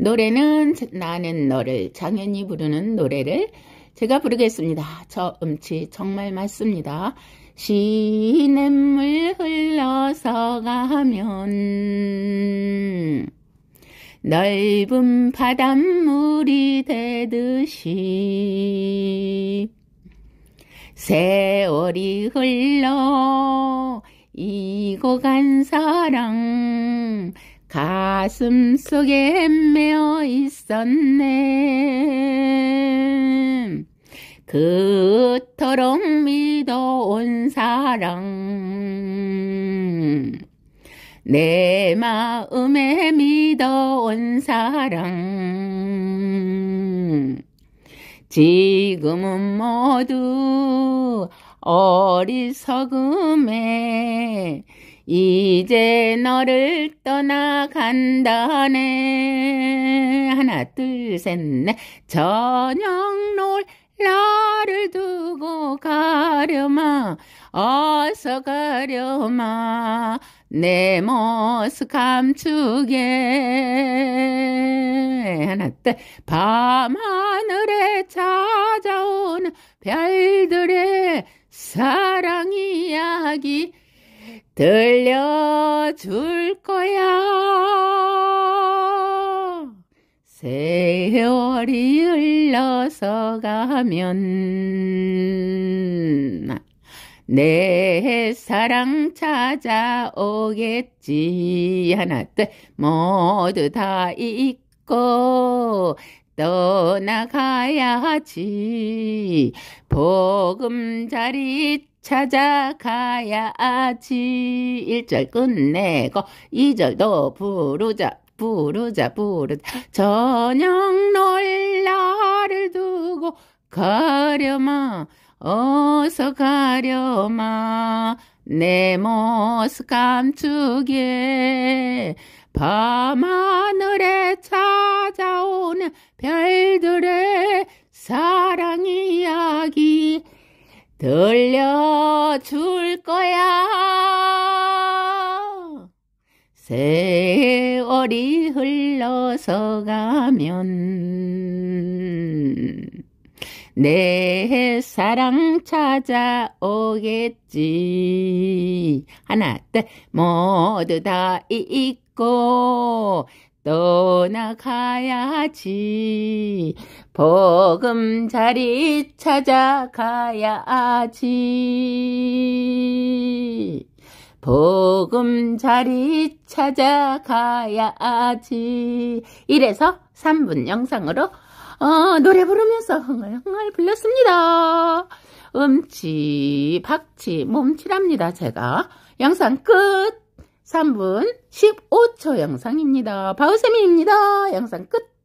노래는 나는 너를 장현이 부르는 노래를 제가 부르겠습니다. 저 음치 정말 맞습니다. 시냇물 흘러서 가면 넓은 바닷물이 되듯이 세월이 흘러 이고 간 사랑 가슴 속에 헤매어 있었네. 그토록 믿어온 사랑. 내 마음에 믿어온 사랑. 지금은 모두 어리석음에 이제 너를 떠나간다네 하나 둘 셋 넷 저녁 놀 나를 두고 가려마 어서 가려마 내 모습 감추게 하나 둘 밤하늘에 찾아오는 별들의 사랑 이야기 들려줄 거야. 세월이 흘러서 가면 내 사랑 찾아오겠지. 하나, 둘, 모두 다 잊고 떠나가야지. 보금자리 찾아가야지 1절 끝내고 2절도 부르자 부르자 부르자 저녁 놀라를 두고 가려마 어서 가려마 내 모습 감추게 밤하늘에 찾아오는 별들의 사랑이 들려줄 거야. 세월이 흘러서 가면 내 사랑 찾아오겠지. 하나, 둘, 모두 다 잊고. 믿고 떠나가야지 보금자리 찾아가야지 보금자리 찾아가야지 이래서 3분 영상으로 어, 노래 부르면서 흥얼 흥얼 불렀습니다 음치 박치 몸치랍니다 제가 영상 끝 3분 15초 영상입니다. 바우쌤입니다 영상 끝!